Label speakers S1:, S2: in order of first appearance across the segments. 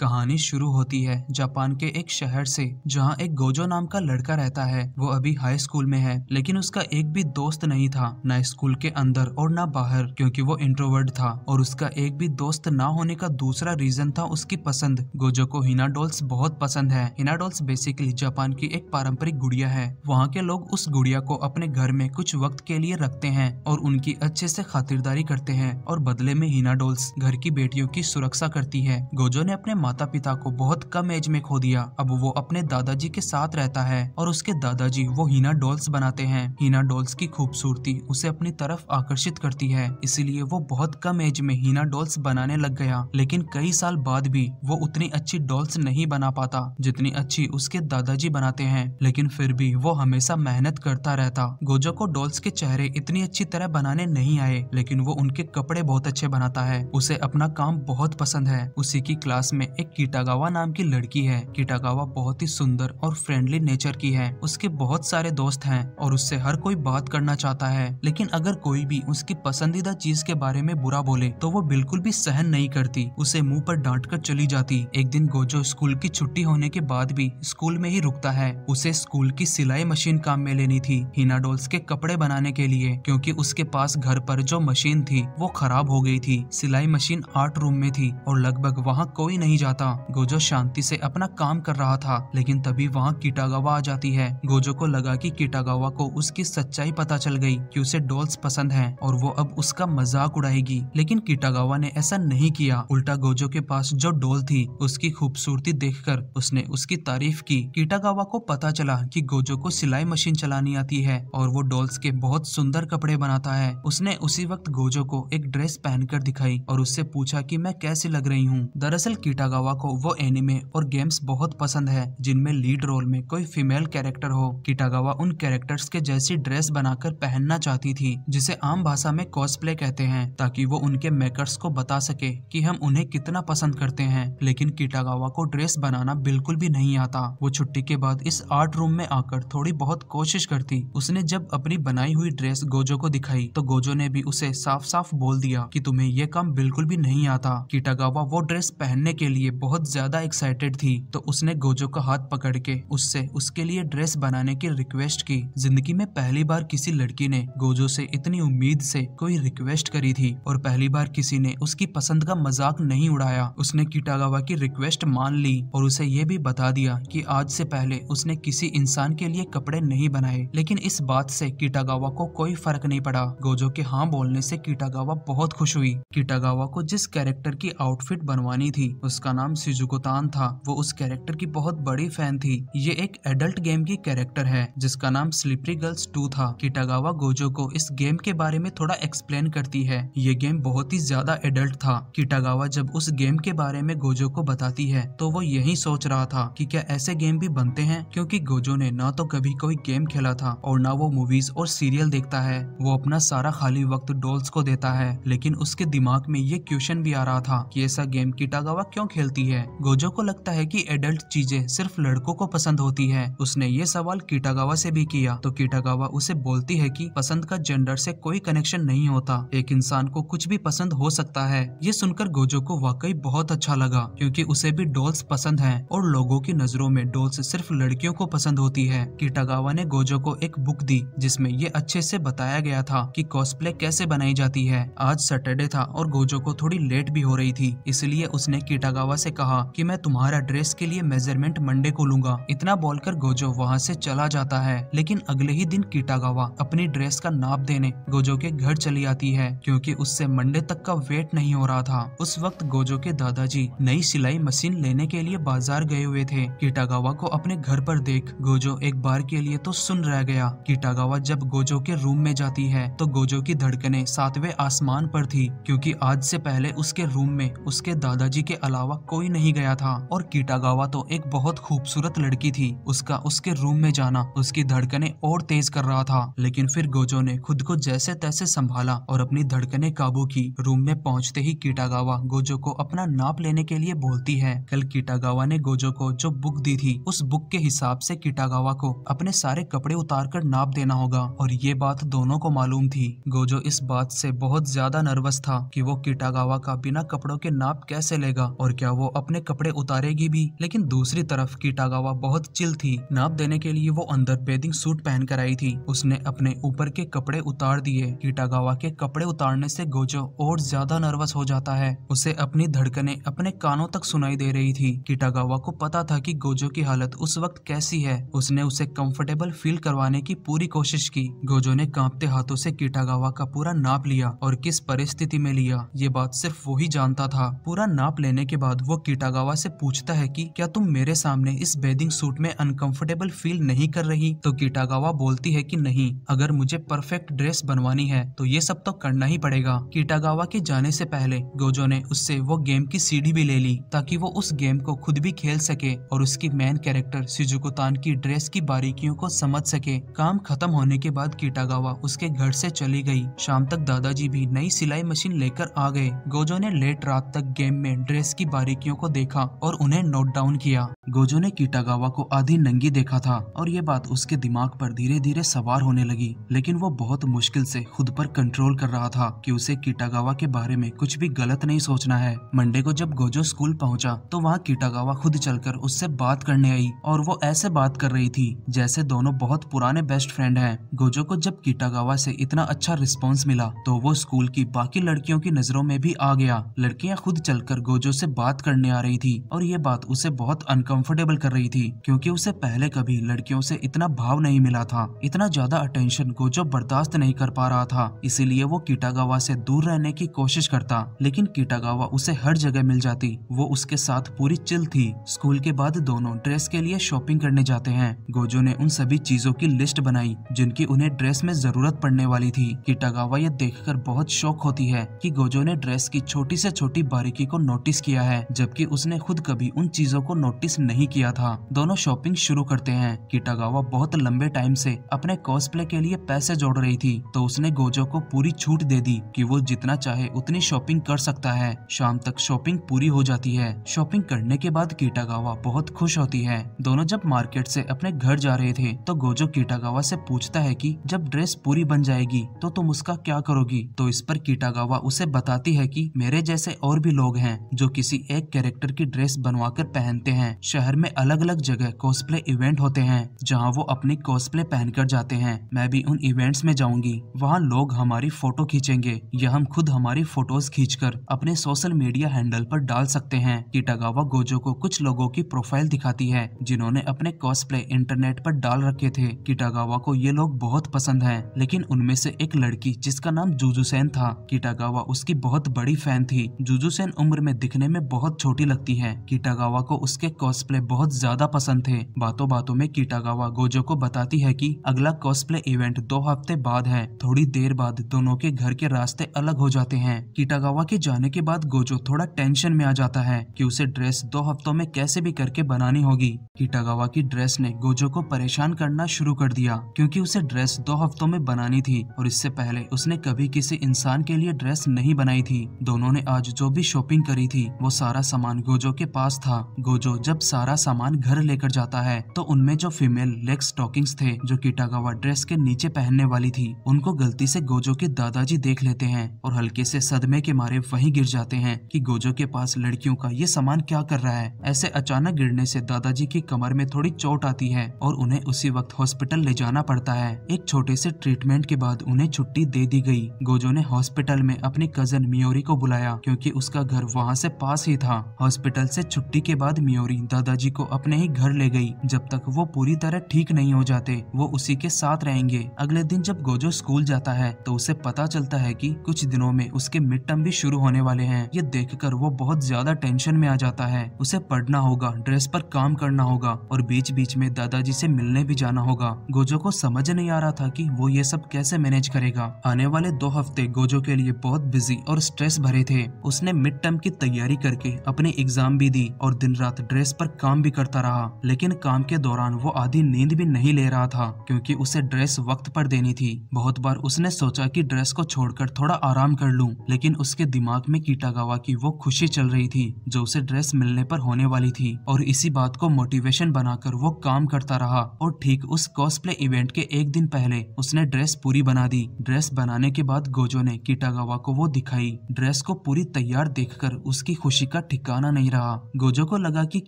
S1: कहानी शुरू होती है जापान के एक शहर से जहाँ एक गोजो नाम का लड़का रहता है वो अभी हाई स्कूल में है लेकिन उसका एक भी दोस्त नहीं था न स्कूल के अंदर और न बाहर क्योंकि वो इंट्रोवर्ड था और उसका एक भी दोस्त न होने का दूसरा रीजन था उसकी पसंद गोजो को हिना डोल्स बहुत पसंद है हिना डोल्स बेसिकली जापान की एक पारंपरिक गुड़िया है वहाँ के लोग उस गुड़िया को अपने घर में कुछ वक्त के लिए रखते हैं और उनकी अच्छे से खातिरदारी करते हैं और बदले में हिना डोल्स घर की बेटियों की सुरक्षा करती है गोजो ने अपने माता पिता को बहुत कम एज में खो दिया अब वो अपने दादाजी के साथ रहता है और उसके दादाजी वो हीना डॉल्स बनाते हैं हीना डॉल्स की खूबसूरती उसे अपनी तरफ आकर्षित करती है इसीलिए वो बहुत कम एज में हीना डॉल्स बनाने लग गया लेकिन कई साल बाद भी वो उतनी अच्छी डॉल्स नहीं बना पाता जितनी अच्छी उसके दादाजी बनाते हैं लेकिन फिर भी वो हमेशा मेहनत करता रहता गोजो को डॉल्स के चेहरे इतनी अच्छी तरह बनाने नहीं आए लेकिन वो उनके कपड़े बहुत अच्छे बनाता है उसे अपना काम बहुत पसंद है उसी की क्लास में एक कीटागावा नाम की लड़की है कीटागावा बहुत ही सुंदर और फ्रेंडली नेचर की है उसके बहुत सारे दोस्त हैं और उससे हर कोई बात करना चाहता है लेकिन अगर कोई भी उसकी पसंदीदा चीज के बारे में बुरा बोले तो वो बिल्कुल भी सहन नहीं करती उसे मुंह पर डांट कर चली जाती एक दिन गोजो स्कूल की छुट्टी होने के बाद भी स्कूल में ही रुकता है उसे स्कूल की सिलाई मशीन काम में लेनी थी हिनाडोल्स के कपड़े बनाने के लिए क्योंकि उसके पास घर पर जो मशीन थी वो खराब हो गई थी सिलाई मशीन आर्ट रूम में थी और लगभग वहाँ कोई नहीं जाता जाता गोजो शांति से अपना काम कर रहा था लेकिन तभी वहाँ कीटागावा आ जाती है गोजो को लगा कि कीटागावा को उसकी सच्चाई पता चल गई कि उसे डॉल्स पसंद हैं और वो अब उसका मजाक उड़ाएगी लेकिन कीटागावा ने ऐसा नहीं किया उल्टा गोजो के पास जो डोल थी उसकी खूबसूरती कर उसने उसकी तारीफ की कीटागावा को पता चला की गोजो को सिलाई मशीन चलानी आती है और वो डॉल्स के बहुत सुंदर कपड़े बनाता है उसने उसी वक्त गोजो को एक ड्रेस पहनकर दिखाई और उससे पूछा कि मैं कैसे लग रही हूँ दरअसल कीटागावा ओगावा को वो एनिमे और गेम्स बहुत पसंद है जिनमें लीड रोल में कोई फीमेल कैरेक्टर हो किटागावा उन कैरेक्टर्स के जैसी ड्रेस बनाकर पहनना चाहती थी जिसे आम भाषा में कॉस्प्ले कहते हैं ताकि वो उनके मेकर्स को बता सके कि हम उन्हें कितना पसंद करते हैं लेकिन किटागावा को ड्रेस बनाना बिल्कुल भी नहीं आता वो छुट्टी के बाद इस आर्ट रूम में आकर थोड़ी बहुत कोशिश करती उसने जब अपनी बनाई हुई ड्रेस गोजो को दिखाई तो गोजो ने भी उसे साफ साफ बोल दिया कि तुम्हें ये काम बिल्कुल भी नहीं आता किटागावा वो ड्रेस पहनने के लिए लिए बहुत ज्यादा एक्साइटेड थी तो उसने गोजो का हाथ पकड़ के उससे उसके लिए ड्रेस बनाने की रिक्वेस्ट की जिंदगी में पहली बार किसी लड़की ने गोजो से इतनी उम्मीद से कोई रिक्वेस्ट करी थी और पहली बार किसी ने उसकी पसंद का मजाक नहीं उड़ाया उसने कीटागावा की रिक्वेस्ट मान ली और उसे ये भी बता दिया कि आज से पहले उसने किसी इंसान के लिए कपड़े नहीं बनाए लेकिन इस बात से कीटागावा को कोई फर्क नहीं पड़ा गोजो के हाँ बोलने से कीटागावा बहुत खुश हुई कीटागावा को जिस कैरेक्टर की आउटफिट बनवानी थी उसका जिसका नाम सिजुकोतान था वो उस कैरेक्टर की बहुत बड़ी फैन थी ये एक एडल्ट गेम की कैरेक्टर है जिसका नाम स्लिपरी गर्ल्स टू था किटागावा गोजो को इस गेम के बारे में थोड़ा एक्सप्लेन करती है ये गेम बहुत ही ज्यादा एडल्ट था किटागावा जब उस गेम के बारे में गोजो को बताती है तो वो यही सोच रहा था की क्या ऐसे गेम भी बनते हैं क्योंकि गोजो ने ना तो कभी कोई गेम खेला था और ना वो मूवीज और सीरियल देखता है वो अपना सारा खाली वक्त डॉल्स को देता है लेकिन उसके दिमाग में ये क्वेश्चन भी आ रहा था कि ऐसा गेम किटागावा क्यों खेल खेलती है गोजो को लगता है कि एडल्ट चीजें सिर्फ लड़कों को पसंद होती है उसने ये सवाल कीटागावा से भी किया तो कीटागावा उसे बोलती है कि पसंद का जेंडर से कोई कनेक्शन नहीं होता एक इंसान को कुछ भी पसंद हो सकता है ये सुनकर गोजो को वाकई बहुत अच्छा लगा क्योंकि उसे भी डॉल्स पसंद हैं और लोगों की नजरों में डॉल्स सिर्फ लड़कियों को पसंद होती है कीटागावा ने गोजो को एक बुक दी जिसमें ये अच्छे से बताया गया था कि कॉस्प्ले कैसे बनाई जाती है आज सैटरडे था और गोजो को थोड़ी लेट भी हो रही थी इसलिए उसने कीटागावा गोजावा से कहा कि मैं तुम्हारा ड्रेस के लिए मेजरमेंट मंडे को लूंगा इतना बोलकर गोजो वहाँ से चला जाता है लेकिन अगले ही दिन कीटागावा अपनी ड्रेस का नाप देने गोजो के घर चली आती है क्योंकि उससे मंडे तक का वेट नहीं हो रहा था उस वक्त गोजो के दादाजी नई सिलाई मशीन लेने के लिए बाजार गए हुए थे कीटागावा को अपने घर पर देख गोजो एक बार के लिए तो सुन रह गया कीटागावा जब गोजो के रूम में जाती है तो गोजो की धड़कने सातवें आसमान पर थी क्योंकि आज से पहले उसके रूम में उसके दादाजी के अलावा कोई नहीं गया था और कीटागावा तो एक बहुत खूबसूरत लड़की थी उसका उसके रूम में जाना उसकी धड़कने और तेज कर रहा था लेकिन फिर गोजो ने खुद को जैसे तैसे संभाला और अपनी धड़कने काबू की रूम में पहुँचते ही कीटागावा गोजो को अपना नाप लेने के लिए बोलती है कल कीटागावा ने गोजो को जो बुक दी थी उस बुक के हिसाब से कीटागावा को अपने सारे कपड़े उतार कर नाप देना होगा और ये बात दोनों को मालूम थी गोजो इस बात से बहुत ज्यादा नर्वस था कि वो कीटागावा का बिना कपड़ों के नाप कैसे लेगा और क्या तरह वो अपने कपड़े उतारेगी भी लेकिन दूसरी तरफ कीटागावा बहुत चिल थी नाप देने के लिए वो अंदर बेदिंग सूट पहन कर आई थी उसने अपने ऊपर के कपड़े उतार दिए कीटागावा के कपड़े उतारने से गोजो और ज्यादा नर्वस हो जाता है उसे अपनी धड़कने अपने कानों तक सुनाई दे रही थी कीटागावा को पता था की गोजो की हालत उस वक्त कैसी है उसने उसे कम्फर्टेबल फील करवाने की पूरी कोशिश की गोजो ने कांपते हाथों से कीटागावा का पूरा नाप लिया और किस परिस्थिति में लिया ये बात सिर्फ वो ही जानता था पूरा नाप लेने के बाद बाद वो कीटागावा से पूछता है कि क्या तुम मेरे सामने इस बेदिंग सूट में अनकंफर्टेबल फील नहीं कर रही तो कीटागावा बोलती है कि नहीं अगर मुझे परफेक्ट ड्रेस बनवानी है तो ये सब तो करना ही पड़ेगा कीटागावा के जाने से पहले गोजो ने उससे वो गेम की सीढ़ी भी ले ली ताकि वो उस गेम को खुद भी खेल सके और उसकी मेन कैरेक्टर सिजुकुतान की ड्रेस की बारीकियों को समझ सके काम खत्म होने के बाद कीटागावा उसके घर से चली गई शाम तक दादाजी भी नई सिलाई मशीन लेकर आ गए गोजो ने लेट रात तक गेम में ड्रेस की बारी बारीकियों को देखा और उन्हें नोट डाउन किया गोजो ने कीटागावा को आधी नंगी देखा था और ये बात उसके दिमाग पर धीरे धीरे सवार होने लगी लेकिन वो बहुत मुश्किल से खुद पर कंट्रोल कर रहा था कि उसे कीटागावा के बारे में कुछ भी गलत नहीं सोचना है मंडे को जब गोजो स्कूल पहुंचा तो वहाँ कीटागावा खुद चलकर उससे बात करने आई और वो ऐसे बात कर रही थी जैसे दोनों बहुत पुराने बेस्ट फ्रेंड है गोजो को जब कीटागावा से इतना अच्छा रिस्पॉन्स मिला तो वो स्कूल की बाकी लड़कियों की नजरों में भी आ गया लड़कियाँ खुद चलकर गोजो से बात करने आ रही थी और ये बात उसे बहुत अनकम कंफर्टेबल कर रही थी क्योंकि उसे पहले कभी लड़कियों से इतना भाव नहीं मिला था इतना ज्यादा अटेंशन गोजो बर्दाश्त नहीं कर पा रहा था इसीलिए वो कीटागावा से दूर रहने की कोशिश करता लेकिन कीटागावा उसे हर जगह मिल जाती वो उसके साथ पूरी चिल थी स्कूल के बाद दोनों ड्रेस के लिए शॉपिंग करने जाते हैं गोजो ने उन सभी चीजों की लिस्ट बनाई जिनकी उन्हें ड्रेस में जरूरत पड़ने वाली थी कीटागावा यह कर बहुत शौक होती है की गोजो ने ड्रेस की छोटी से छोटी बारीकी को नोटिस किया है जबकि उसने खुद कभी उन चीजों को नोटिस नहीं किया था दोनों शॉपिंग शुरू करते हैं किटागावा बहुत लंबे टाइम से अपने कॉस्प्ले के लिए पैसे जोड़ रही थी तो उसने गोजो को पूरी छूट दे दी कि वो जितना चाहे उतनी शॉपिंग कर सकता है शाम तक शॉपिंग पूरी हो जाती है शॉपिंग करने के बाद कीटागावा बहुत खुश होती है दोनों जब मार्केट से अपने घर जा रहे थे तो गोजो कीटागावा से पूछता है कि जब ड्रेस पूरी बन जाएगी तो तुम उसका क्या करोगी तो इस पर कीटागावा उसे बताती है की मेरे जैसे और भी लोग हैं जो किसी एक कैरेक्टर की ड्रेस बनवा कर पहनते हैं शहर में अलग अलग जगह कॉस्प्ले इवेंट होते हैं जहाँ वो अपनी कॉस्प्ले पहनकर जाते हैं मैं भी उन इवेंट्स में जाऊंगी वहाँ लोग हमारी फोटो खींचेंगे या हम खुद हमारी फोटोज खींचकर अपने सोशल मीडिया हैंडल पर डाल सकते हैं किटागावा गोजो को कुछ लोगों की प्रोफाइल दिखाती है जिन्होंने अपने कॉस्प्ले इंटरनेट पर डाल रखे थे किटागावा को ये लोग बहुत पसंद है लेकिन उनमें से एक लड़की जिसका नाम जुजुसेन था किटागावा उसकी बहुत बड़ी फैन थी जूजुसैन उम्र में दिखने में बहुत छोटी लगती है किटागावा को उसके कॉस कॉस्प्ले बहुत ज्यादा पसंद थे बातों बातों में कीटागावा गोजो को बताती है कि अगला कॉस्प्ले इवेंट दो हफ्ते बाद है थोड़ी देर बाद दोनों के घर के रास्ते अलग हो जाते हैं कीटागावा के जाने के बाद गोजो थोड़ा टेंशन में आ जाता है की उसे ड्रेस दो हफ्तों में कैसे भी करके बनानी होगी कीटागावा की ड्रेस ने गोजो को परेशान करना शुरू कर दिया क्यूँकी उसे ड्रेस दो हफ्तों में बनानी थी और इससे पहले उसने कभी किसी इंसान के लिए ड्रेस नहीं बनाई थी दोनों ने आज जो भी शॉपिंग करी थी वो सारा सामान गोजो के पास था गोजो जब सारा सामान घर लेकर जाता है तो उनमें जो फीमेल लेग स्टॉकिंग्स थे जो किटागावा ड्रेस के नीचे पहनने वाली थी उनको गलती से गोजो के दादाजी देख लेते हैं और हल्के से सदमे के मारे वहीं गिर जाते हैं कि गोजो के पास लड़कियों का ये सामान क्या कर रहा है ऐसे अचानक गिरने से दादाजी की कमर में थोड़ी चोट आती है और उन्हें उसी वक्त हॉस्पिटल ले जाना पड़ता है एक छोटे से ट्रीटमेंट के बाद उन्हें छुट्टी दे दी गई गोजो ने हॉस्पिटल में अपनी कजन मियोरी को बुलाया क्योंकि उसका घर वहाँ से पास ही था हॉस्पिटल से छुट्टी के बाद मियोरी दादाजी को अपने ही घर ले गई जब तक वो पूरी तरह ठीक नहीं हो जाते वो उसी के साथ रहेंगे अगले दिन जब गोजो स्कूल जाता है तो उसे पता चलता है कि कुछ दिनों में उसके मिड टर्म भी शुरू होने वाले हैं ये देखकर वो बहुत ज्यादा टेंशन में आ जाता है उसे पढ़ना होगा ड्रेस पर काम करना होगा और बीच बीच में दादाजी से मिलने भी जाना होगा गोजो को समझ नहीं आ रहा था कि वो ये सब कैसे मैनेज करेगा आने वाले दो हफ्ते गोजो के लिए बहुत बिजी और स्ट्रेस भरे थे उसने मिड टर्म की तैयारी करके अपने एग्जाम भी दी और दिन रात ड्रेस पर तक काम भी करता रहा लेकिन काम के दौरान वो आधी नींद भी नहीं ले रहा था क्योंकि उसे ड्रेस वक्त पर देनी थी बहुत बार उसने सोचा कि ड्रेस को छोड़कर थोड़ा आराम कर लूं लेकिन उसके दिमाग में कीटागावा की वो खुशी चल रही थी जो उसे ड्रेस मिलने पर होने वाली थी और इसी बात को मोटिवेशन बनाकर वो काम करता रहा और ठीक उस कॉस्प्ले इवेंट के एक दिन पहले उसने ड्रेस पूरी बना दी ड्रेस बनाने के बाद गोजो ने कीटागावा को वो दिखाई ड्रेस को पूरी तैयार देखकर उसकी खुशी का ठिकाना नहीं रहा गोजो को लगा कि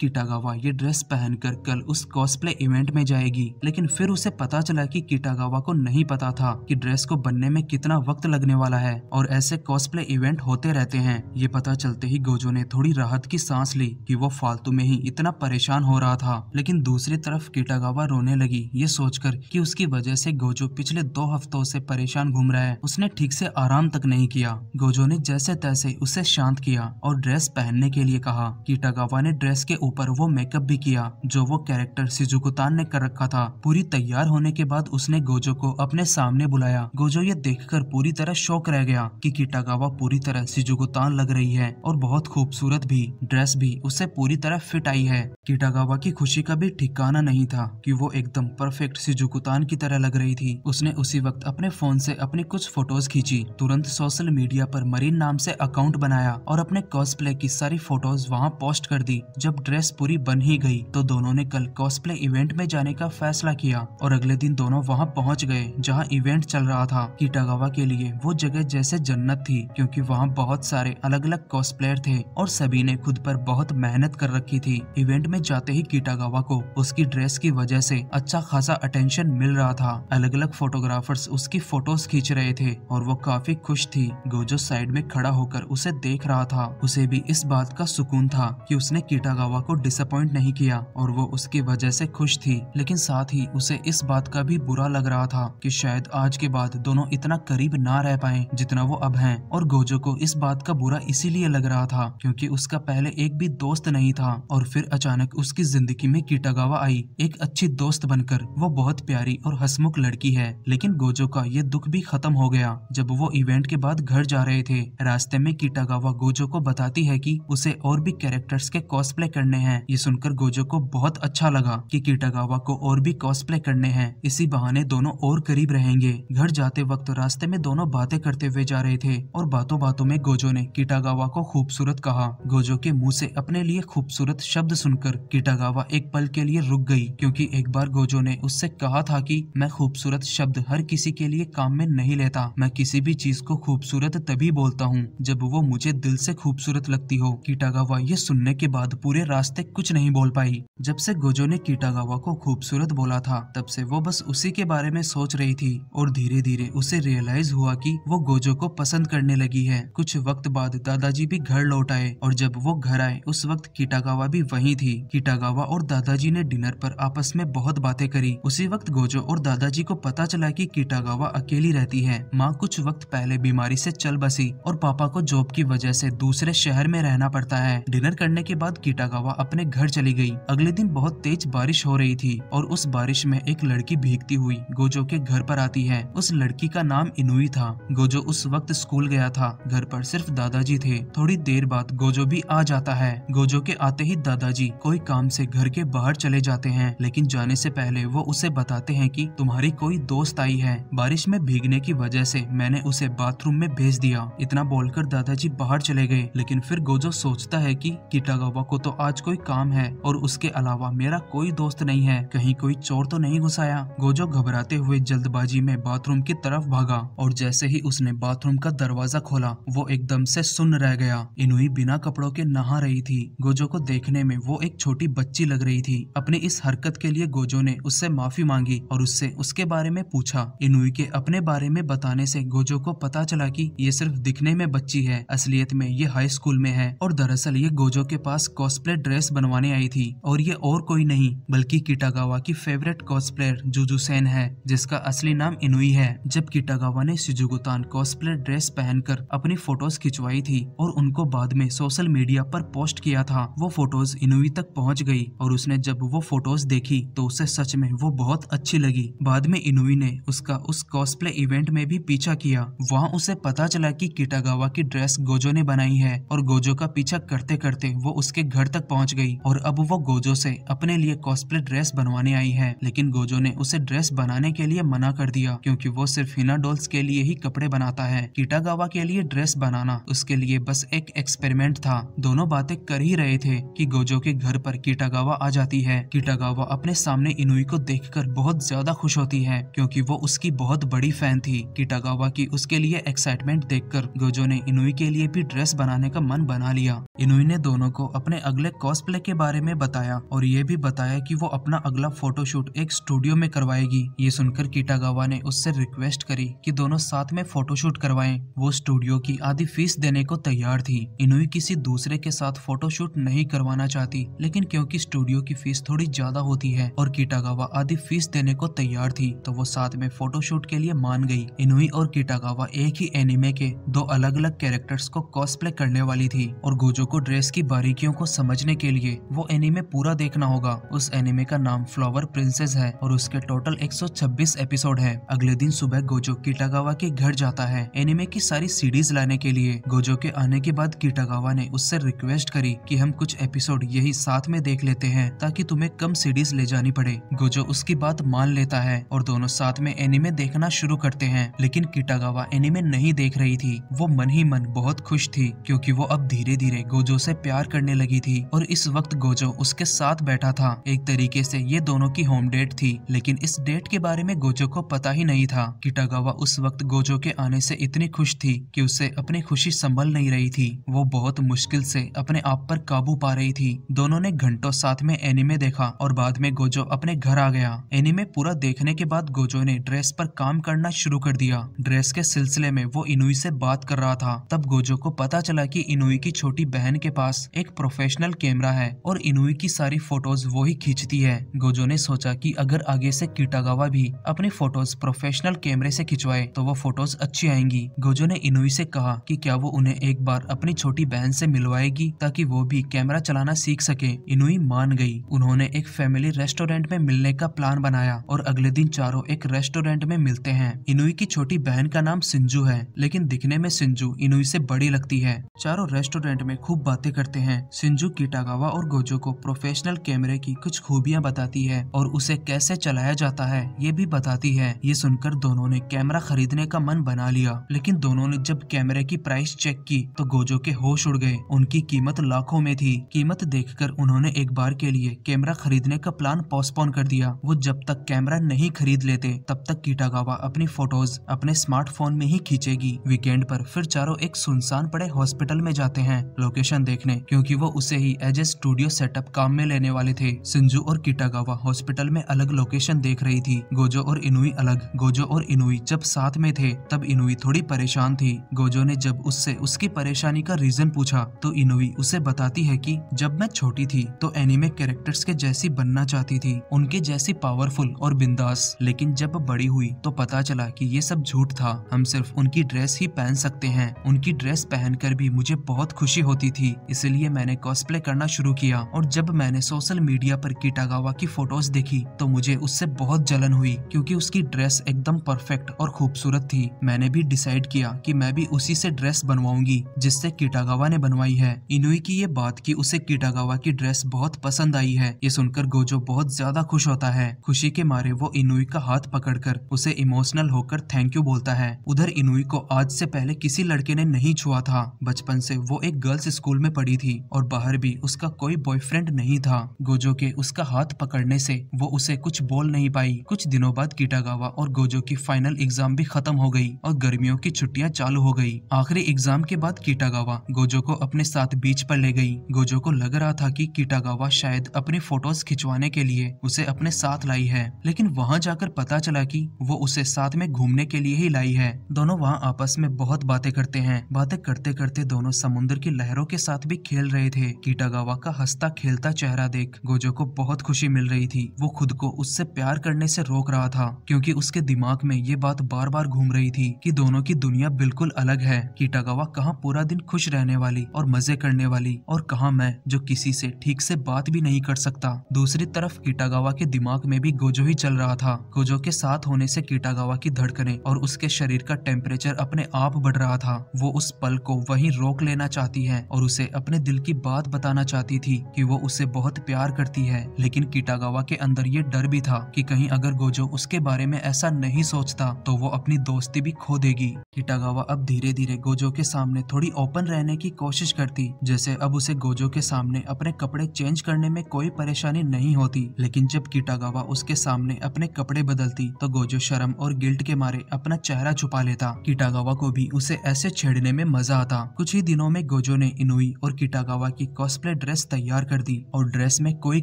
S1: कीटागा किटागावा ये ड्रेस पहनकर कल उस कॉस्प्ले इवेंट में जाएगी लेकिन फिर उसे पता चला कि किटागावा को नहीं पता था कि ड्रेस को बनने में कितना वक्त लगने वाला है और ऐसे कॉस्प्ले इवेंट होते रहते हैं ये पता चलते ही गोजो ने थोड़ी राहत की सांस ली कि वो फालतू में ही इतना परेशान हो रहा था लेकिन दूसरी तरफ किटागावा रोने लगी ये सोचकर कि उसकी वजह से गोजो पिछले दो हफ्तों से परेशान घूम रहा है उसने ठीक से आराम तक नहीं किया गोजो ने जैसे तैसे उसे शांत किया और ड्रेस पहनने के लिए कहा किटागावा ने ड्रेस के ऊपर वो वो मेकअप भी किया जो वो कैरेक्टर सिजुकुतान ने कर रखा था पूरी तैयार होने के बाद उसने गोजो को अपने सामने बुलाया गोजो ये देखकर पूरी तरह शौक रह गया कि किटागावा पूरी तरह सिजुकुतान लग रही है और बहुत खूबसूरत भी ड्रेस भी उसे पूरी तरह फिट आई है किटागावा की खुशी का भी ठिकाना नहीं था कि वो एकदम परफेक्ट सिजुकुतान की तरह लग रही थी उसने उसी वक्त अपने फोन से अपनी कुछ फोटोज खींची तुरंत सोशल मीडिया पर मरीन नाम से अकाउंट बनाया और अपने कॉस्प्ले की सारी फोटोज वहाँ पोस्ट कर दी जब ड्रेस पूरी बन ही गई तो दोनों ने कल कॉस्प्ले इवेंट में जाने का फैसला किया और अगले दिन दोनों वहाँ पहुँच गए जहाँ इवेंट चल रहा था कीटागावा के लिए वो जगह जैसे जन्नत थी क्योंकि वहाँ बहुत सारे अलग अलग कॉस्प्लेयर थे और सभी ने खुद पर बहुत मेहनत कर रखी थी इवेंट में जाते ही कीटागावा को उसकी ड्रेस की वजह से अच्छा खासा अटेंशन मिल रहा था अलग अलग फोटोग्राफर्स उसकी फोटोज खींच रहे थे और वो काफी खुश थी गोजो साइड में खड़ा होकर उसे देख रहा था उसे भी इस बात का सुकून था कि उसने कीटागावा को डिसअपॉइंट नहीं किया और वो उसकी वजह से खुश थी लेकिन साथ ही उसे इस बात का भी बुरा लग रहा था कि शायद आज के बाद दोनों इतना करीब ना रह पाए जितना वो अब हैं और गोजो को इस बात का बुरा इसीलिए लग रहा था क्योंकि उसका पहले एक भी दोस्त नहीं था और फिर अचानक उसकी जिंदगी में कीटागावा आई एक अच्छी दोस्त बनकर वो बहुत प्यारी और हसमुख लड़की है लेकिन गोजो का ये दुख भी खत्म हो गया जब वो इवेंट के बाद घर जा रहे थे रास्ते में कीटागावा गोजो को बताती है की उसे और भी कैरेक्टर्स के कॉस्प्ले करने हैं ये सुनकर गोजो को बहुत अच्छा लगा कि कीटागावा को और भी कॉस्प्ले करने हैं इसी बहाने दोनों और करीब रहेंगे घर जाते वक्त रास्ते में दोनों बातें करते हुए जा रहे थे और बातों बातों में गोजो ने कीटागावा को खूबसूरत कहा गोजो के मुँह ऐसी अपने लिए खूबसूरत शब्द सुनकर कीटागावा एक पल के लिए रुक गयी क्यूँकी एक बार गोजो ने उससे कहा था की मैं खूबसूरत शब्द हर किसी के लिए काम में नहीं लेता मैं किसी भी चीज को खूबसूरत तभी बोलता हूँ जब वो मुझे दिल से खूबसूरत लगती हो कीटागावा ये सुनने के बाद पूरे रास्ते कुछ नहीं बोल पाई जब से गोजो ने कीटागावा को खूबसूरत बोला था तब से वो बस उसी के बारे में सोच रही थी और धीरे धीरे उसे रियलाइज हुआ कि वो गोजो को पसंद करने लगी है कुछ वक्त बाद दादाजी भी घर लौट आए और जब वो घर आए उस वक्त कीटागावा भी वही थी कीटागावा और दादाजी ने डिनर पर आपस में बहुत बातें करी उसी वक्त गोजो और दादाजी को पता चला की कीटागावा अकेली रहती है माँ कुछ वक्त पहले बीमारी से चल बसी और पापा को जॉब की वजह से दूसरे शहर में रहना पड़ता है डिनर करने के बाद कीटागावा अपने अपने घर चली गई अगले दिन बहुत तेज बारिश हो रही थी और उस बारिश में एक लड़की भीगती हुई गोजो के घर पर आती है उस लड़की का नाम इनुई था गोजो उस वक्त स्कूल गया था घर पर सिर्फ दादाजी थे थोड़ी देर बाद गोजो भी आ जाता है गोजो के आते ही दादाजी कोई काम से घर के बाहर चले जाते हैं लेकिन जाने से पहले वो उसे बताते हैं कि तुम्हारी कोई दोस्त आई है बारिश में भीगने की वजह से मैंने उसे बाथरूम में भेज दिया इतना बोलकर दादाजी बाहर चले गए लेकिन फिर गोजो सोचता है कि किटागावा को तो आज कोई काम है और उसके अलावा मेरा कोई दोस्त नहीं है कहीं कोई चोर तो नहीं घुसाया गोजो घबराते हुए जल्दबाजी में बाथरूम की तरफ भागा और जैसे ही उसने बाथरूम का दरवाजा खोला वो एकदम से सुन रह गया इनुई बिना कपड़ों के नहा रही थी गोजो को देखने में वो एक छोटी बच्ची लग रही थी अपनी इस हरकत के लिए गोजो ने उससे माफी मांगी और उससे उसके बारे में पूछा इनुई के अपने बारे में बताने से गोजो को पता चला कि ये सिर्फ दिखने में बच्ची है असलियत में ये हाई स्कूल में है और दरअसल ये गोजो के पास कॉस्प्ले ड्रेस बना बनवाने आई थी और ये और कोई नहीं बल्कि किटागावा की फेवरेट कॉस्प्लेयर जूजू सेन है जिसका असली नाम इनुई है जब किटागावा ने सिजुगुतान कॉस्प्लेयर ड्रेस पहनकर अपनी फोटोज खिंचवाई थी और उनको बाद में सोशल मीडिया पर पोस्ट किया था वो फोटोज इनुई तक पहुँच गयी और उसने जब वो फोटोज देखी तो उसे सच में वो बहुत अच्छी लगी बाद में इनुई ने उसका उस कॉस्प्ले इवेंट में भी पीछा किया वहाँ उसे पता चला की किटागावा की ड्रेस गोजो ने बनाई है और गोजो का पीछा करते करते वो उसके घर तक पहुँच गई गई और अब वो गोजो से अपने लिए कॉस्प्ले ड्रेस बनवाने आई है लेकिन गोजो ने उसे ड्रेस बनाने के लिए मना कर दिया क्योंकि वो सिर्फ हिना डॉल्स के लिए ही कपड़े बनाता है कीटागावा के लिए ड्रेस बनाना उसके लिए बस एक एक्सपेरिमेंट था दोनों बातें कर ही रहे थे की गोजो के घर पर कीटागावा आ जाती है कीटागावा अपने सामने इनुई को देख बहुत ज्यादा खुश होती है क्यूँकी वो उसकी बहुत बड़ी फैन थी कीटागावा की उसके लिए एक्साइटमेंट देख गोजो ने इनुई के लिए भी ड्रेस बनाने का मन बना लिया इनुई ने दोनों को अपने अगले कॉस्प डिस्प्ले के बारे में बताया और ये भी बताया कि वो अपना अगला फोटोशूट एक स्टूडियो में करवाएगी ये सुनकर कीटागावा ने उससे रिक्वेस्ट करी कि दोनों साथ में फोटोशूट करवाएं वो स्टूडियो की आधी फीस देने को तैयार थी इन्हुई किसी दूसरे के साथ फोटोशूट नहीं करवाना चाहती लेकिन क्योंकि स्टूडियो की फीस थोड़ी ज्यादा होती है और कीटागावा आधी फीस देने को तैयार थी तो वो साथ में फोटोशूट के लिए मान गई इनुई और कीटागावा एक ही एनिमे के दो अलग अलग कैरेक्टर्स को कॉस्प्ले करने वाली थी और गोजो को ड्रेस की बारीकियों को समझने के लिए लिए वो एनिमे पूरा देखना होगा उस एनिमे का नाम फ्लावर प्रिंसेस है और उसके टोटल 126 एपिसोड है अगले दिन सुबह गोजो कीटागावा के घर जाता है एनिमे की सारी सीडीज लाने के लिए गोजो के आने के बाद कीटागावा ने उससे रिक्वेस्ट करी की हम कुछ एपिसोड यही साथ में देख लेते हैं ताकि तुम्हें कम सीडीज ले जानी पड़े गोजो उसकी बात मान लेता है और दोनों साथ में एनिमे देखना शुरू करते हैं लेकिन कीटागावा एनिमे नहीं देख रही थी वो मन ही मन बहुत खुश थी क्योंकि वो अब धीरे धीरे गोजो से प्यार करने लगी थी और इस वक्त गोजो उसके साथ बैठा था एक तरीके से ये दोनों की होम डेट थी लेकिन इस डेट के बारे में गोजो को पता ही नहीं था टगावा उस वक्त गोजो के आने से इतनी खुश थी कि उसे अपनी खुशी संभल नहीं रही थी वो बहुत मुश्किल से अपने आप पर काबू पा रही थी दोनों ने घंटों साथ में एनिमे देखा और बाद में गोजो अपने घर आ गया एनिमे पूरा देखने के बाद गोजो ने ड्रेस पर काम करना शुरू कर दिया ड्रेस के सिलसिले में वो इनुई से बात कर रहा था तब गोजो को पता चला कि इनुई की छोटी बहन के पास एक प्रोफेशनल कैमरा है है और इनुई की सारी फोटोज वो ही खींचती है गोजो ने सोचा कि अगर आगे से कीटागावा भी अपने फोटोज प्रोफेशनल कैमरे से खिंचवाए तो वो फोटोज अच्छी आएंगी गोजो ने इनुई से कहा कि क्या वो उन्हें एक बार अपनी छोटी बहन से मिलवाएगी ताकि वो भी कैमरा चलाना सीख सके इनुई मान गई उन्होंने एक फैमिली रेस्टोरेंट में मिलने का प्लान बनाया और अगले दिन चारों एक रेस्टोरेंट में मिलते हैं इनुई की छोटी बहन का नाम सिंजू है लेकिन दिखने में सिंजू इनुई से बड़ी लगती है चारों रेस्टोरेंट में खूब बातें करते हैं सिंजू कीटागावा और गोजो को प्रोफेशनल कैमरे की कुछ खूबियां बताती है और उसे कैसे चलाया जाता है ये भी बताती है ये सुनकर दोनों ने कैमरा खरीदने का मन बना लिया लेकिन दोनों ने जब कैमरे की प्राइस चेक की तो गोजो के होश उड़ गए उनकी कीमत लाखों में थी कीमत कर उन्होंने एक बार के लिए कैमरा खरीदने का प्लान पोस्टपोन कर दिया वो जब तक कैमरा नहीं खरीद लेते तब तक कीटागावा अपनी फोटोज अपने स्मार्टफोन में ही खींचेगी वीकेंड पर फिर चारों एक सुनसान पड़े हॉस्पिटल में जाते हैं लोकेशन देखने क्योंकि वो उसे ही एजेस स्टूडियो सेटअप काम में लेने वाले थे संजू और किटागावा हॉस्पिटल में अलग लोकेशन देख रही थी गोजो और इनुई अलग गोजो और इनुई जब साथ में थे तब इनुई थोड़ी परेशान थी गोजो ने जब उससे उसकी परेशानी का रीजन पूछा तो इनुई उसे बताती है की जब मैं छोटी थी तो एनिमे कैरेक्टर्स के जैसी बनना चाहती थी उनके जैसी पावरफुल और बिंदास लेकिन जब बड़ी हुई तो पता चला की ये सब झूठ था हम सिर्फ उनकी ड्रेस ही पहन सकते हैं उनकी ड्रेस पहनकर भी मुझे बहुत खुशी होती थी इसलिए मैंने कॉस्प्ले करना शुरू शुरू किया और जब मैंने सोशल मीडिया पर किटागावा की फोटोज देखी तो मुझे उससे बहुत जलन हुई क्योंकि उसकी ड्रेस एकदम परफेक्ट और खूबसूरत थी मैंने भी डिसाइड किया कि मैं भी उसी से ड्रेस बनवाऊंगी जिससे किटागावा ने बनवाई है इनुई की ये बात कि उसे किटागावा की ड्रेस बहुत पसंद आई है ये सुनकर गोजो बहुत ज्यादा खुश होता है खुशी के मारे वो इनुई का हाथ पकड़कर उसे इमोशनल होकर थैंक यू बोलता है उधर इनुई को आज से पहले किसी लड़के ने नहीं छुआ था बचपन से वो एक गर्ल्स स्कूल में पढ़ी थी और बाहर भी उसका कोई बॉयफ्रेंड नहीं था गोजो के उसका हाथ पकड़ने से वो उसे कुछ बोल नहीं पाई कुछ दिनों बाद कीटागावा और गोजो की फाइनल एग्जाम भी खत्म हो गई और गर्मियों की छुट्टियां चालू हो गई आखिरी एग्जाम के बाद कीटागावा गोजो को अपने साथ बीच पर ले गई गोजो को लग रहा था कि कीटागावा शायद अपनी फोटोज खिंचवाने के लिए उसे अपने साथ लाई है लेकिन वहाँ जाकर पता चला की वो उसे साथ में घूमने के लिए ही लाई है दोनों वहाँ आपस में बहुत बातें करते हैं बातें करते करते दोनों समुन्द्र की लहरों के साथ भी खेल रहे थे कीटागावा का हंसता खेलता चेहरा देख गोजो को बहुत खुशी मिल रही थी वो खुद को उससे प्यार करने से रोक रहा था क्योंकि उसके दिमाग में ये बात बार बार घूम रही थी कि दोनों की दुनिया बिल्कुल अलग है टगावा कहाँ पूरा दिन खुश रहने वाली और मजे करने वाली और कहा मैं जो किसी से ठीक से बात भी नहीं कर सकता दूसरी तरफ कीटागावा के दिमाग में भी गोजो ही चल रहा था गोजो के साथ होने से कीटागावा की धड़कने और उसके शरीर का टेम्परेचर अपने आप बढ़ रहा था वो उस पल को वहीं रोक लेना चाहती है और उसे अपने दिल की बात बताना चाहती कहती थी कि वो उससे बहुत प्यार करती है लेकिन किटागावा के अंदर ये डर भी था कि कहीं अगर गोजो उसके बारे में ऐसा नहीं सोचता तो वो अपनी दोस्ती भी खो देगी किटागावा अब धीरे धीरे गोजो के सामने थोड़ी ओपन रहने की कोशिश करती जैसे अब उसे गोजो के सामने अपने कपड़े चेंज करने में कोई परेशानी नहीं होती लेकिन जब किटागावा उसके सामने अपने कपड़े बदलती तो गोजो शर्म और गिल्ट के मारे अपना चेहरा छुपा लेता किटागावा को भी उसे ऐसे छेड़ने में मजा आता कुछ ही दिनों में गोजो ने इनुई और किटागावा की कॉस्प्ले ड्रेस ड्रेस तैयार कर दी और ड्रेस में कोई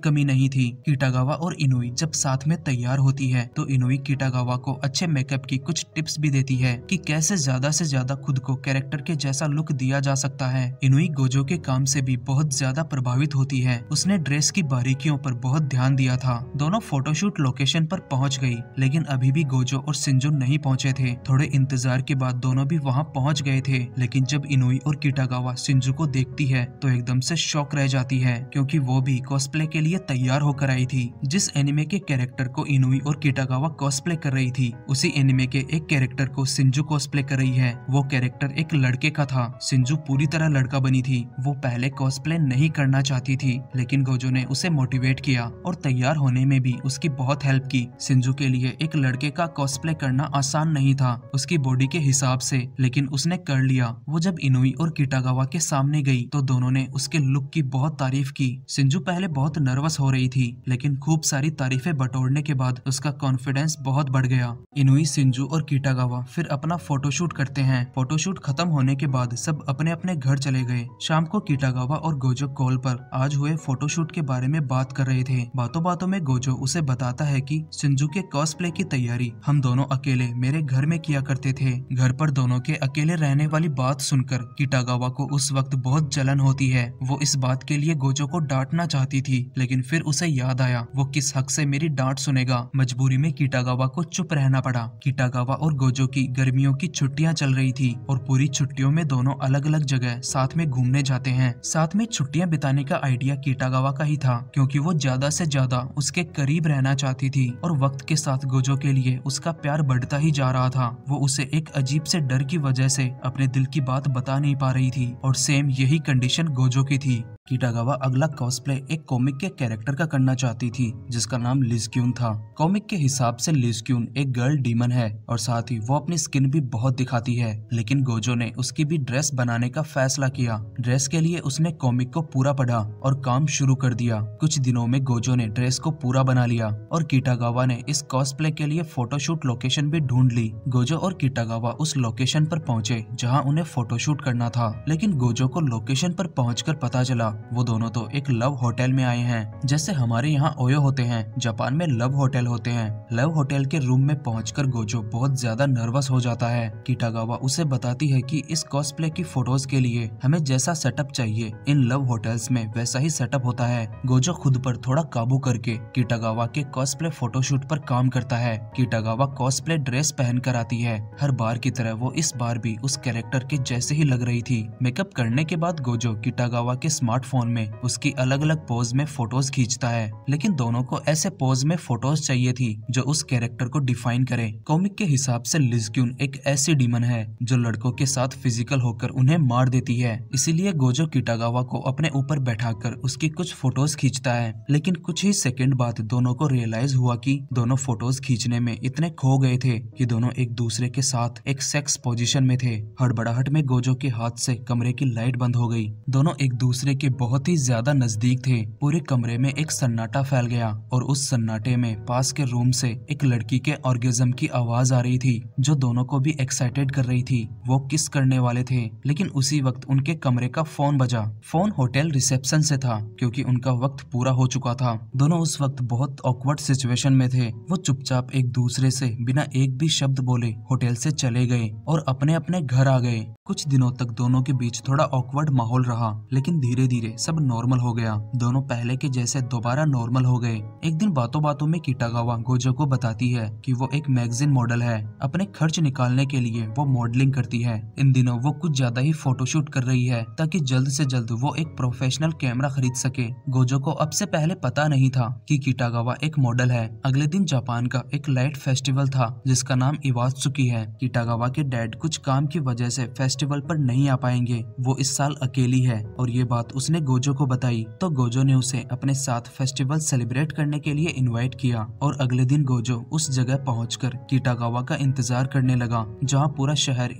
S1: कमी नहीं थी कीटागावा और इनोई जब साथ में तैयार होती है तो इनोई कीटागावा को अच्छे मेकअप की कुछ टिप्स भी देती है कि कैसे ज्यादा से ज्यादा खुद को कैरेक्टर के जैसा लुक दिया जा सकता है इनोई गोजो के काम से भी बहुत ज्यादा प्रभावित होती है उसने ड्रेस की बारीकियों पर बहुत ध्यान दिया था दोनों फोटोशूट लोकेशन पर पहुंच गई लेकिन अभी भी गोजो और सिंजुन नहीं पहुंचे थे थोड़े इंतजार के बाद दोनों भी वहाँ पहुँच गए थे लेकिन जब इनोई और कीटागावा सिंजू को देखती है तो एकदम से शौक रह जाती जाती है क्योंकि वो भी कॉस्प्ले के लिए तैयार होकर आई थी जिस एनिमे के कैरेक्टर को इनुई और किटागावा कॉस्प्ले कर रही थी उसी एनिमे के एक कैरेक्टर को सिंजू कॉस्प्ले कर रही है वो कैरेक्टर एक लड़के का था सिंजू पूरी तरह लड़का बनी थी वो पहले कॉस्प्ले नहीं करना चाहती थी लेकिन गोजो ने उसे मोटिवेट किया और तैयार होने में भी उसकी बहुत हेल्प की सिंजू के लिए एक लड़के का कॉस्प्ले करना आसान नहीं था उसकी बॉडी के हिसाब से लेकिन उसने कर लिया वो जब इनुई और किटागावा के सामने गई तो दोनों ने उसके लुक की बहुत तारीफ की सिंजू पहले बहुत नर्वस हो रही थी लेकिन खूब सारी तारीफें बटोरने के बाद उसका कॉन्फिडेंस बहुत बढ़ गया इनुई सिंजू और कीटागावा फिर अपना फोटोशूट करते हैं फोटोशूट खत्म होने के बाद सब अपने अपने घर चले गए शाम को कीटागावा और गोजो कॉल पर आज हुए फोटोशूट के बारे में बात कर रहे थे बातों बातों में गोजो उसे बताता है कि सिंजू के कॉस्प्ले की तैयारी हम दोनों अकेले मेरे घर में किया करते थे घर पर दोनों के अकेले रहने वाली बात सुनकर कीटागावा को उस वक्त बहुत जलन होती है वो इस बात के लिए लिए गोजो को डांटना चाहती थी लेकिन फिर उसे याद आया वो किस हक से मेरी डांट सुनेगा मजबूरी में कीटागावा को चुप रहना पड़ा कीटागावा और गोजो की गर्मियों की छुट्टियां चल रही थी और पूरी छुट्टियों में दोनों अलग अलग जगह साथ में घूमने जाते हैं साथ में छुट्टियां बिताने का आइडिया कीटागावा का ही था क्योंकि वो ज्यादा से ज्यादा उसके करीब रहना चाहती थी और वक्त के साथ गोजो के लिए उसका प्यार बढ़ता ही जा रहा था वो उसे एक अजीब से डर की वजह से अपने दिल की बात बता नहीं पा रही थी और सेम यही कंडीशन गोजो की थी कीटागावा अगला कॉस्प्ले एक कॉमिक के कैरेक्टर का करना चाहती थी जिसका नाम लिस्क्यून था कॉमिक के हिसाब से लिस्क्यून एक गर्ल डीमन है और साथ ही वो अपनी स्किन भी बहुत दिखाती है लेकिन गोजो ने उसकी भी ड्रेस बनाने का फैसला किया ड्रेस के लिए उसने कॉमिक को पूरा पढ़ा और काम शुरू कर दिया कुछ दिनों में गोजो ने ड्रेस को पूरा बना लिया और कीटागावा ने इस कॉस्प्ले के लिए फोटोशूट लोकेशन भी ढूंढ ली गोजो और कीटागावा उस लोकेशन पर पहुंचे जहां उन्हें फोटोशूट करना था लेकिन गोजो को लोकेशन पर पहुंचकर पता चला वो दोनों तो एक लव होटल में आए हैं जैसे हमारे यहाँ ओयो होते हैं जापान में लव होटल होते हैं लव होटल के रूम में पहुंचकर गोजो बहुत ज्यादा नर्वस हो जाता है कीटागावा उसे बताती है कि इस कॉस्प्ले की फोटोज के लिए हमें जैसा सेटअप चाहिए इन लव होटल्स में वैसा ही सेटअप होता है गोजो खुद पर थोड़ा काबू करके कीटागावा के कॉस्प्ले फोटोशूट पर काम करता है कीटागावा कॉस्प्ले ड्रेस पहन कर आती है हर बार की तरह वो इस बार भी उस कैरेक्टर के जैसे ही लग रही थी मेकअप करने के बाद गोजो कीटागावा के स्मार्ट फ़ोन में उसकी अलग अलग पोज में फोटोज खींचता है लेकिन दोनों को ऐसे पोज में फोटोज चाहिए थी जो उस कैरेक्टर को डिफाइन करे कॉमिक के हिसाब से लिजक्यून एक ऐसी डीमन है जो लड़कों के साथ फिजिकल होकर उन्हें मार देती है इसीलिए गोजो किटागावा को अपने ऊपर कर उसकी कुछ फोटोज खींचता है लेकिन कुछ ही सेकेंड बाद दोनों को रियलाइज हुआ की दोनों फोटोज खींचने में इतने खो गए थे की दोनों एक दूसरे के साथ एक सेक्स पोजिशन में थे हड़बड़ाहट में गोजो के हाथ से कमरे की लाइट बंद हो गई दोनों एक दूसरे के बहुत ही ज्यादा नजदीक थे पूरे कमरे में एक सन्नाटा फैल गया और उस सन्नाटे में पास के रूम से एक लड़की के ऑर्गेजम की आवाज आ रही थी जो दोनों को भी एक्साइटेड कर रही थी वो किस करने वाले थे लेकिन उसी वक्त उनके कमरे का फोन बजा फोन होटल रिसेप्शन से था क्योंकि उनका वक्त पूरा हो चुका था दोनों उस वक्त बहुत ऑकवर्ड सिचुएशन में थे वो चुपचाप एक दूसरे से बिना एक भी शब्द बोले होटल से चले गए और अपने अपने घर आ गए कुछ दिनों तक दोनों के बीच थोड़ा ऑकवर्ड माहौल रहा लेकिन धीरे धीरे धीरे सब नॉर्मल हो गया दोनों पहले के जैसे दोबारा नॉर्मल हो गए एक दिन बातों बातों में कीटागावा गोजो को बताती है कि वो एक मैगजीन मॉडल है अपने खर्च निकालने के लिए वो मॉडलिंग करती है इन दिनों वो कुछ ज्यादा ही फोटोशूट कर रही है ताकि जल्द से जल्द वो एक प्रोफेशनल कैमरा खरीद सके गोजो को अब से पहले पता नहीं था कि कीटागावा एक मॉडल है अगले दिन जापान का एक लाइट फेस्टिवल था जिसका नाम इवाज चुकी है कीटागावा के डैड कुछ काम की वजह से फेस्टिवल पर नहीं आ पाएंगे वो इस साल अकेली है और ये बात उसे उसने गोजो को बताई तो गोजो ने उसे अपने साथ फेस्टिवल सेलिब्रेट करने के लिए इनवाइट किया और अगले दिन गोजो उस जगह पहुंचकर कीटागावा का इंतजार करने लगा जहां पूरा शहर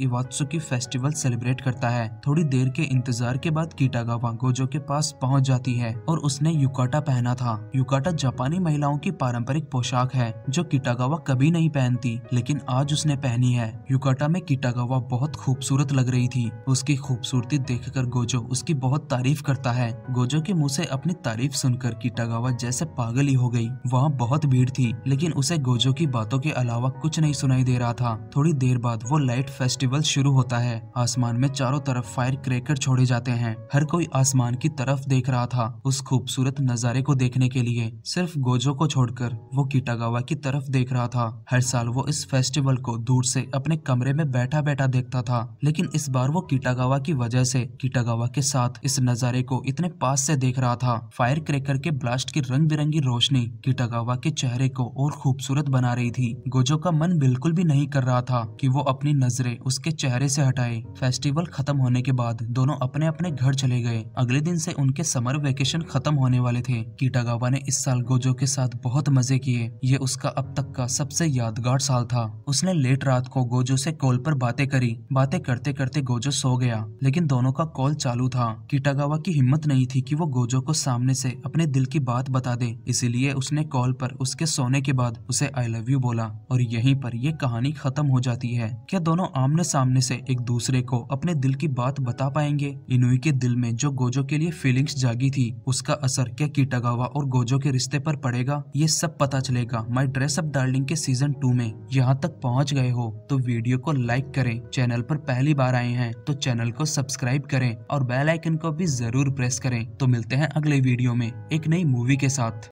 S1: की फेस्टिवल सेलिब्रेट करता है थोड़ी देर के इंतजार के बाद कीटागावा गोजो के पास पहुँच जाती है और उसने युकाटा पहना था युकाटा जापानी महिलाओं की पारंपरिक पोशाक है जो कीटागावा कभी नहीं पहनती लेकिन आज उसने पहनी है युकाटा में कीटागावा बहुत खूबसूरत लग रही थी उसकी खूबसूरती देखकर गोजो उसकी बहुत तारीफ करती करता है गोजो के मुंह से अपनी तारीफ सुनकर कीटागावा जैसे पागल ही हो गई वहाँ बहुत भीड़ थी लेकिन उसे गोजो की बातों के अलावा कुछ नहीं सुनाई दे रहा था थोड़ी देर बाद वो लाइट फेस्टिवल शुरू होता है आसमान में चारों तरफ फायर क्रैकर छोड़े जाते हैं हर कोई आसमान की तरफ देख रहा था उस खूबसूरत नजारे को देखने के लिए सिर्फ गोजो को छोड़कर वो कीटागावा की तरफ देख रहा था हर साल वो इस फेस्टिवल को दूर से अपने कमरे में बैठा बैठा देखता था लेकिन इस बार वो कीटागावा की वजह से कीटागावा के साथ इस नजारे को इतने पास से देख रहा था फायर क्रेकर के ब्लास्ट की रंग बिरंगी रोशनी किटागावा के चेहरे को और खूबसूरत बना रही थी गोजो का मन बिल्कुल भी नहीं कर रहा था कि वो अपनी नजरें उसके चेहरे से हटाए फेस्टिवल खत्म होने के बाद दोनों अपने अपने घर चले गए अगले दिन से उनके समर वेकेशन खत्म होने वाले थे कीटागावा ने इस साल गोजो के साथ बहुत मजे किए ये उसका अब तक का सबसे यादगार साल था उसने लेट रात को गोजो से कॉल पर बातें करी बातें करते करते गोजो सो गया लेकिन दोनों का कॉल चालू था कीटागावा की हिम्मत नहीं थी कि वो गोजो को सामने से अपने दिल की बात बता दे इसीलिए उसने कॉल पर उसके सोने के बाद उसे आई लव यू बोला और यहीं पर ये कहानी खत्म हो जाती है क्या दोनों आमने सामने से एक दूसरे को अपने दिल की बात बता पाएंगे इनुई के दिल में जो गोजो के लिए फीलिंग्स जागी थी उसका असर क्या कीटागावा और गोजो के रिश्ते पर पड़ेगा ये सब पता चलेगा माई ड्रेस अप डार्लिंग के सीजन टू में यहाँ तक पहुँच गए हो तो वीडियो को लाइक करें चैनल पर पहली बार आए हैं तो चैनल को सब्सक्राइब करें और बेल आइकन को भी जरूर प्रेस करें तो मिलते हैं अगले वीडियो में एक नई मूवी के साथ